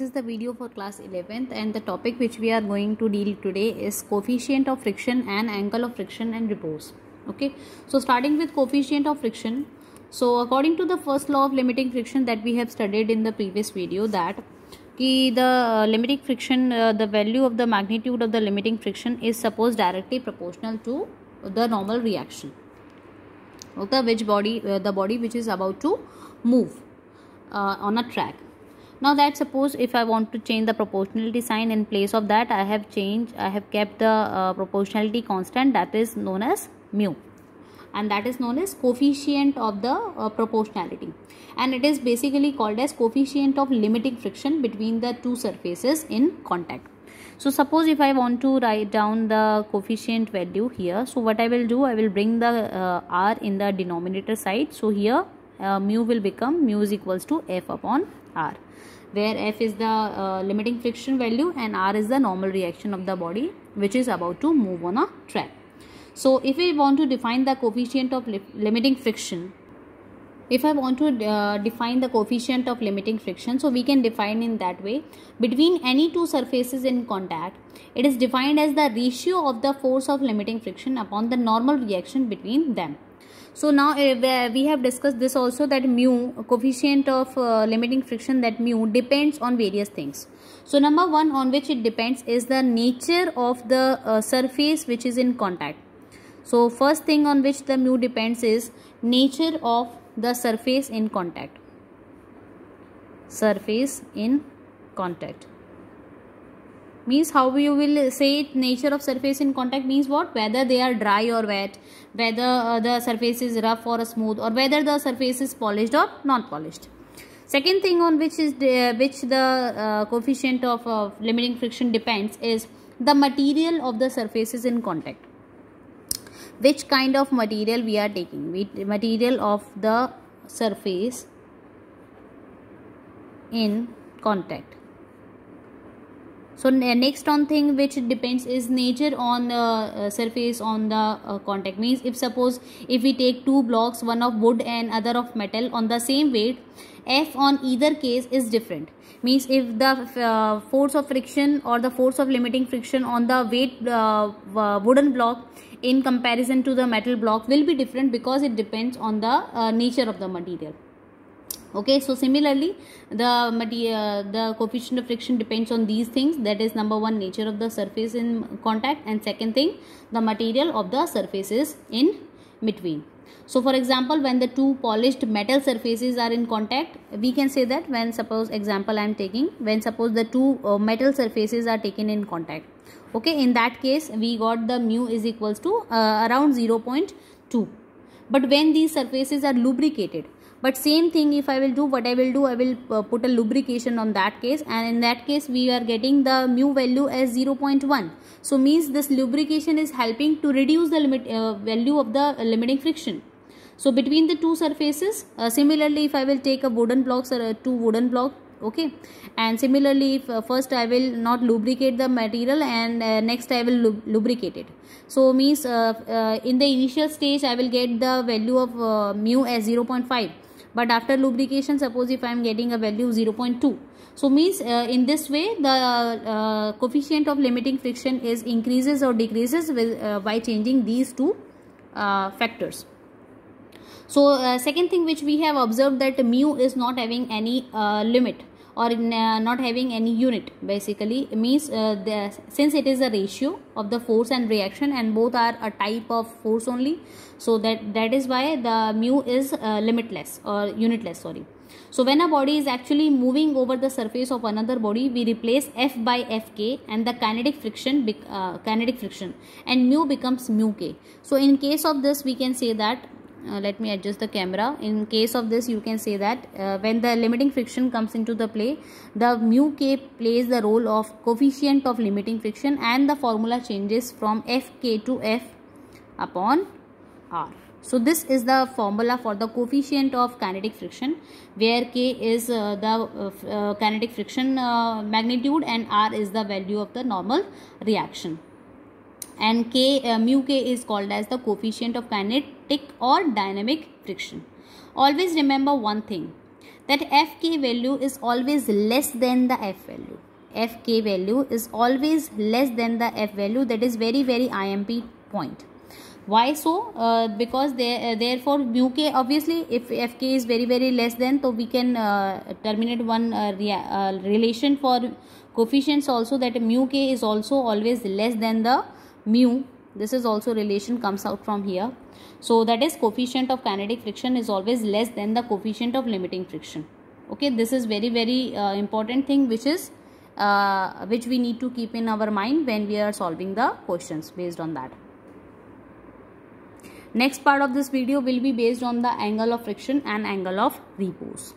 This is the video for class 11th and the topic which we are going to deal today is coefficient of friction and angle of friction and repose. Okay, so starting with coefficient of friction. So according to the first law of limiting friction that we have studied in the previous video that the uh, limiting friction, uh, the value of the magnitude of the limiting friction is is directly proportional to the normal reaction okay which body uh, the body which is about to move uh, on a track now that suppose if i want to change the proportionality sign in place of that i have changed i have kept the uh, proportionality constant that is known as mu and that is known as coefficient of the uh, proportionality and it is basically called as coefficient of limiting friction between the two surfaces in contact so suppose if i want to write down the coefficient value here so what i will do i will bring the uh, r in the denominator side so here uh, mu will become mu is equals to f upon r where f is the uh, limiting friction value and r is the normal reaction of the body which is about to move on a track so if we want to define the coefficient of li limiting friction if i want to uh, define the coefficient of limiting friction so we can define in that way between any two surfaces in contact it is defined as the ratio of the force of limiting friction upon the normal reaction between them so now eh, we have discussed this also that mu coefficient of uh, limiting friction that mu depends on various things so number one on which it depends is the nature of the uh, surface which is in contact so first thing on which the mu depends is nature of the surface in contact surface in contact means how you will say it, nature of surface in contact means what whether they are dry or wet whether uh, the surface is rough or smooth or whether the surface is polished or not polished second thing on which is the, uh, which the uh, coefficient of uh, limiting friction depends is the material of the surfaces in contact which kind of material we are taking we, material of the surface in contact so uh, next on thing which depends is nature on the uh, surface on the uh, contact means if suppose if we take two blocks one of wood and other of metal on the same weight f on either case is different means if the uh, force of friction or the force of limiting friction on the weight uh, wooden block in comparison to the metal block will be different because it depends on the uh, nature of the material okay so similarly the material, uh, the coefficient of friction depends on these things that is number one nature of the surface in contact and second thing the material of the surfaces in between so for example when the two polished metal surfaces are in contact we can say that when suppose example i am taking when suppose the two uh, metal surfaces are taken in contact okay in that case we got the mu is equals to uh, around 0.2 but when these surfaces are lubricated but same thing if I will do what I will do I will uh, put a lubrication on that case and in that case we are getting the mu value as 0.1 so means this lubrication is helping to reduce the limit uh, value of the limiting friction so between the two surfaces uh, similarly if I will take a wooden blocks or a uh, two wooden block okay and similarly if uh, first i will not lubricate the material and uh, next i will lub lubricate it so means uh, uh in the initial stage i will get the value of uh, mu as 0.5 but after lubrication suppose if i am getting a value 0.2 so means uh, in this way the uh, coefficient of limiting friction is increases or decreases with, uh, by changing these two uh, factors so uh, second thing which we have observed that mu is not having any uh, limit or in uh, not having any unit basically it means uh, the, since it is a ratio of the force and reaction and both are a type of force only so that that is why the mu is uh, limitless or unitless sorry so when a body is actually moving over the surface of another body we replace f by fk and the kinetic friction uh, kinetic friction and mu becomes mu k so in case of this we can say that uh, let me adjust the camera in case of this you can say that uh, when the limiting friction comes into the play the mu k plays the role of coefficient of limiting friction and the formula changes from fk to f upon r so this is the formula for the coefficient of kinetic friction where k is uh, the uh, uh, kinetic friction magnitude and r is the value of the normal reaction and k uh, mu k is called as the coefficient of kinet static or dynamic friction. Always remember one thing that Fk value is always less than the F value. Fk value is always less than the F value that is very very IMP point. Why so? Uh, because there uh, therefore mu k obviously if Fk is very very less than so we can uh, terminate one uh, uh, relation for coefficients also that mu k is also always less than the mu this is also relation comes out from here so that is coefficient of kinetic friction is always less than the coefficient of limiting friction okay this is very very uh, important thing which is uh, which we need to keep in our mind when we are solving the questions based on that next part of this video will be based on the angle of friction and angle of repose